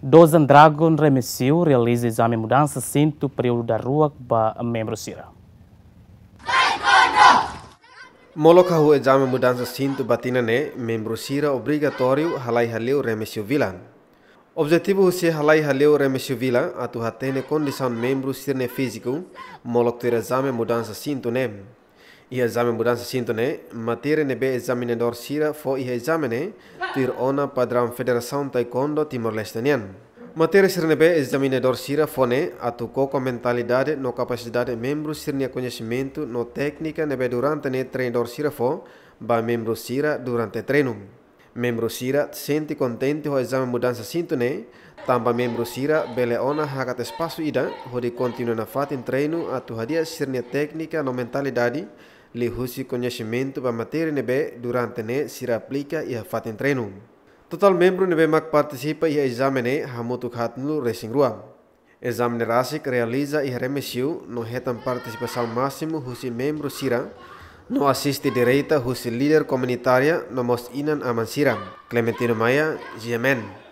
Dozen Dragon Remesiu realiza exame mudança cinto período da rua para membro Sira. Molokahu exame mudança cinto batina ne membro Sira obrigatório halai haleu Remesiu Vilan. Objetivo se halai haleu Remesiu Vilan atu hatene condição membro Sira ne físico, molok ter exame mudança cinto ne. iha exame mudança sintone né? matéria nebe examinador sira fo iha examine né? tir ona padrão federação taekwondo timor leste nian matéria sira nebe examinador sira fone né? atucou com mentalidade no capacidade membro nia conhecimento no técnica nebe durante ne treinador sira fo ba membro sira durante treino membro sira sente contente o exame mudança sintone Tamba membro sira beleona hakat espaço ida, hodi continua na fatin treino atu hadia sirnia técnica no mentalidade lihusi conhecimento para matéria nebe durante ne se aplica e a fatem treino. Total membro nebe mak participa e exame ne hamutu khatnu racing rua. Exame ne rasik realiza e remesiu no retam sal máximo husi membro sira no assiste direita husi líder comunitária no mos inan aman sira. Clementino Maia, GMN.